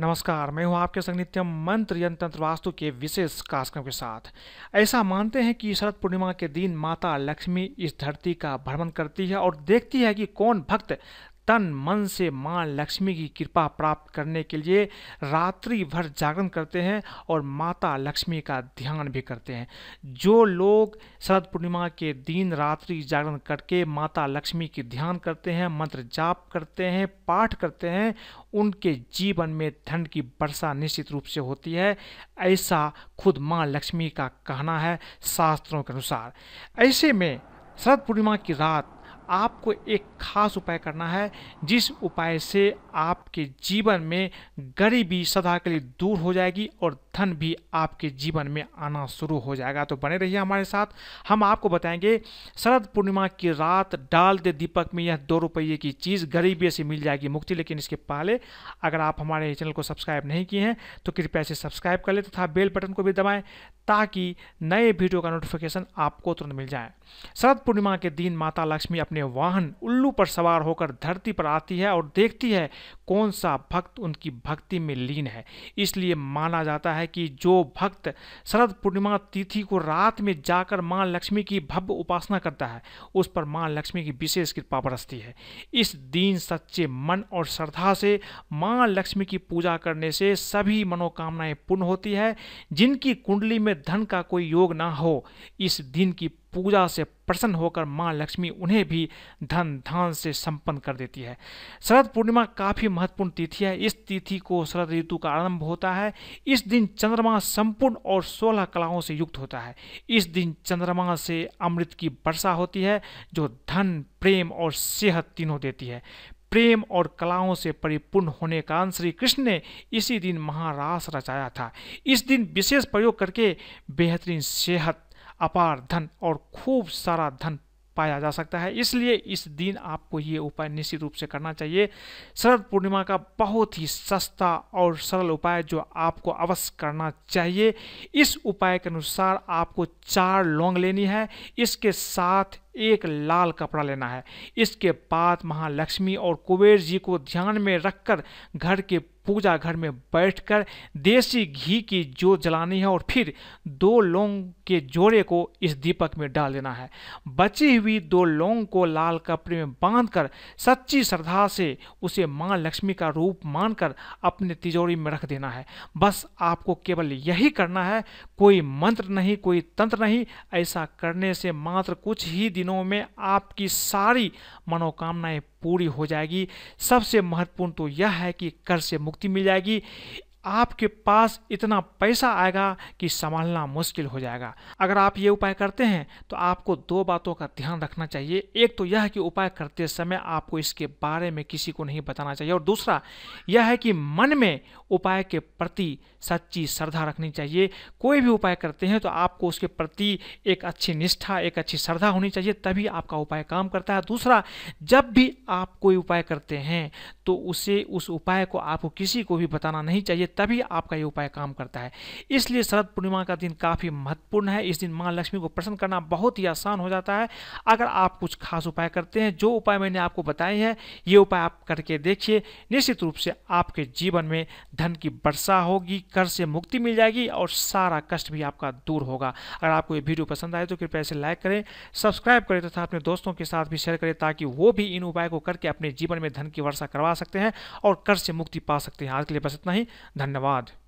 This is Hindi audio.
नमस्कार मैं हूं आपके संग नित्यम मंत्र यंत्र वास्तु के विशेष कार्यक्रम के साथ ऐसा मानते हैं कि शरद पूर्णिमा के दिन माता लक्ष्मी इस धरती का भ्रमण करती है और देखती है कि कौन भक्त तन मन से माँ लक्ष्मी की कृपा प्राप्त करने के लिए रात्रि भर जागरण करते हैं और माता लक्ष्मी का ध्यान भी करते हैं जो लोग शरद पूर्णिमा के दिन रात्रि जागरण करके माता लक्ष्मी की ध्यान करते हैं मंत्र जाप करते हैं पाठ करते हैं उनके जीवन में ठंड की वर्षा निश्चित रूप से होती है ऐसा खुद माँ लक्ष्मी का कहना है शास्त्रों के अनुसार ऐसे में शरद पूर्णिमा की रात आपको एक खास उपाय करना है जिस उपाय से आपके जीवन में गरीबी सदा के लिए दूर हो जाएगी और धन भी आपके जीवन में आना शुरू हो जाएगा तो बने रहिए हमारे साथ हम आपको बताएंगे शरद पूर्णिमा की रात डाल दे दीपक में यह दो रुपये की चीज़ गरीबी से मिल जाएगी मुक्ति लेकिन इसके पहले अगर आप हमारे चैनल को सब्सक्राइब नहीं किए हैं तो कृपया इसे सब्सक्राइब कर लें तथा बेल बटन को भी दबाएँ ताकि नए वीडियो का नोटिफिकेशन आपको तुरंत मिल जाए शरद पूर्णिमा के दिन माता लक्ष्मी अपने अपने वाहन उल्लू पर सवार होकर धरती पर आती है और देखती है कौन सा भक्त उनकी भक्ति में लीन है इसलिए माना जाता है कि जो भक्त शरद पूर्णिमा तिथि को रात में जाकर माँ लक्ष्मी की भव्य उपासना करता है उस पर माँ लक्ष्मी की विशेष कृपा बरसती है इस दिन सच्चे मन और श्रद्धा से माँ लक्ष्मी की पूजा करने से सभी मनोकामनाएं पूर्ण होती है जिनकी कुंडली में धन का कोई योग ना हो इस दिन की पूजा से प्रसन्न होकर माँ लक्ष्मी उन्हें भी धन धान से संपन्न कर देती है शरद पूर्णिमा काफ़ी महत्वपूर्ण तिथि है इस तिथि को शरद ऋतु का आरंभ होता है इस दिन चंद्रमा संपूर्ण और सोलह कलाओं से युक्त होता है इस दिन चंद्रमा से अमृत की वर्षा होती है जो धन प्रेम और सेहत तीनों देती है प्रेम और कलाओं से परिपूर्ण होने का कारण श्री कृष्ण ने इसी दिन महारास रचाया था इस दिन विशेष प्रयोग करके बेहतरीन सेहत अपार धन और खूब सारा धन पाया जा सकता है इसलिए इस दिन आपको ये उपाय निश्चित रूप से करना चाहिए शरद पूर्णिमा का बहुत ही सस्ता और सरल उपाय जो आपको अवश्य करना चाहिए इस उपाय के अनुसार आपको चार लौंग लेनी है इसके साथ एक लाल कपड़ा लेना है इसके बाद महालक्ष्मी और कुबेर जी को ध्यान में रखकर घर के पूजा घर में बैठकर देसी घी की जोत जलानी है और फिर दो लौंग के जोड़े को इस दीपक में डाल देना है बची हुई दो लौंग को लाल कपड़े में बांधकर सच्ची श्रद्धा से उसे माँ लक्ष्मी का रूप मानकर अपने तिजोरी में रख देना है बस आपको केवल यही करना है कोई मंत्र नहीं कोई तंत्र नहीं ऐसा करने से मात्र कुछ ही दिनों में आपकी सारी मनोकामनाएं पूरी हो जाएगी सबसे महत्वपूर्ण तो यह है कि कर से मुक्ति मिल जाएगी आपके पास इतना पैसा आएगा कि संभालना मुश्किल हो जाएगा अगर आप ये उपाय करते हैं तो आपको दो बातों का ध्यान रखना चाहिए एक तो यह कि उपाय करते समय आपको इसके बारे में किसी को नहीं बताना चाहिए और दूसरा यह है कि मन में उपाय के प्रति सच्ची श्रद्धा रखनी चाहिए कोई भी उपाय करते हैं तो आपको उसके प्रति एक अच्छी निष्ठा एक अच्छी श्रद्धा होनी चाहिए तभी आपका उपाय काम करता है दूसरा जब भी आप कोई उपाय करते हैं तो उसे उस उपाय को आपको किसी को भी बताना नहीं चाहिए तभी आपका ये उपाय काम करता है इसलिए शरद पूर्णिमा का दिन काफ़ी महत्वपूर्ण है इस दिन माँ लक्ष्मी को प्रसन्न करना बहुत ही आसान हो जाता है अगर आप कुछ खास उपाय करते हैं जो उपाय मैंने आपको बताए हैं ये उपाय आप करके देखिए निश्चित रूप से आपके जीवन में धन की वर्षा होगी कर से मुक्ति मिल जाएगी और सारा कष्ट भी आपका दूर होगा अगर आपको ये वीडियो पसंद आए तो कृपया इसे लाइक करें सब्सक्राइब करें तथा अपने दोस्तों के साथ भी शेयर करें ताकि वो भी इन उपाय को करके अपने जीवन में धन की वर्षा करवा सकते हैं और कर से मुक्ति पा सकते हैं आज के लिए बस इतना ही धन्यवाद